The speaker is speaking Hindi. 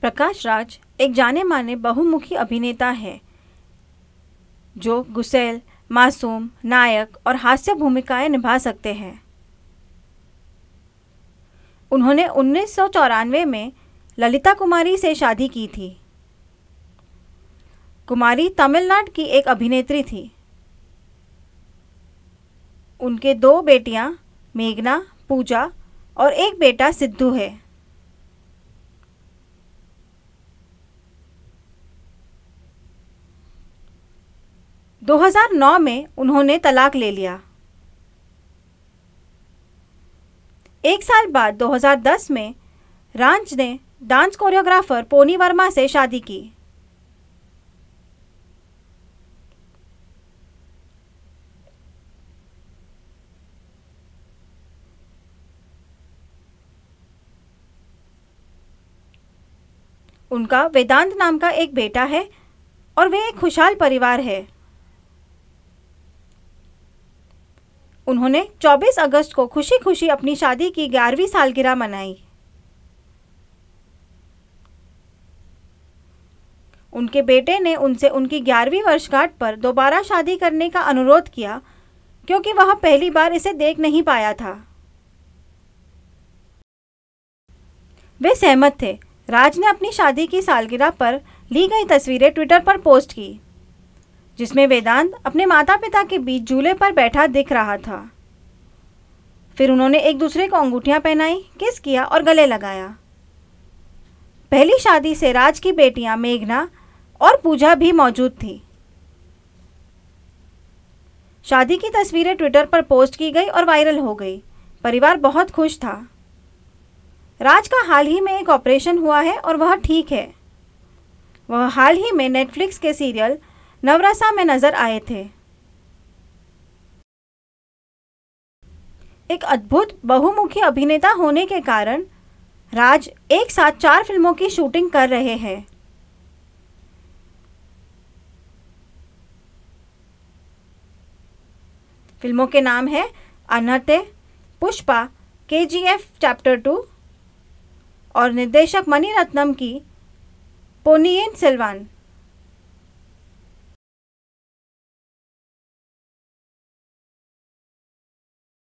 प्रकाश राज एक जाने माने बहुमुखी अभिनेता है जो गुसेल मासूम नायक और हास्य भूमिकाएं निभा सकते हैं उन्होंने उन्नीस में ललिता कुमारी से शादी की थी कुमारी तमिलनाडु की एक अभिनेत्री थी उनके दो बेटियां मेघना पूजा और एक बेटा सिद्धू है 2009 में उन्होंने तलाक ले लिया एक साल बाद 2010 में रांच ने डांस कोरियोग्राफर पोनी वर्मा से शादी की उनका वेदांत नाम का एक बेटा है और वे एक खुशहाल परिवार है उन्होंने 24 अगस्त को खुशी खुशी अपनी शादी की ग्यारहवीं सालगिरह मनाई उनके बेटे ने उनसे उनकी ग्यारहवीं वर्षगांठ पर दोबारा शादी करने का अनुरोध किया क्योंकि वह पहली बार इसे देख नहीं पाया था वे सहमत थे राज ने अपनी शादी की सालगिरह पर ली गई तस्वीरें ट्विटर पर पोस्ट की जिसमें वेदांत अपने माता पिता के बीच झूले पर बैठा दिख रहा था फिर उन्होंने एक दूसरे को अंगूठियाँ पहनाई किस किया और गले लगाया पहली शादी से राज की बेटियां मेघना और पूजा भी मौजूद थी शादी की तस्वीरें ट्विटर पर पोस्ट की गई और वायरल हो गई परिवार बहुत खुश था राज का हाल ही में एक ऑपरेशन हुआ है और वह ठीक है वह हाल ही में नेटफ्लिक्स के सीरियल नवरसा में नजर आए थे एक अद्भुत बहुमुखी अभिनेता होने के कारण राज एक साथ चार फिल्मों की शूटिंग कर रहे हैं फिल्मों के नाम है अनहते पुष्पा के जी एफ चैप्टर टू और निर्देशक मणिरत्नम की पोनियन सिल्वान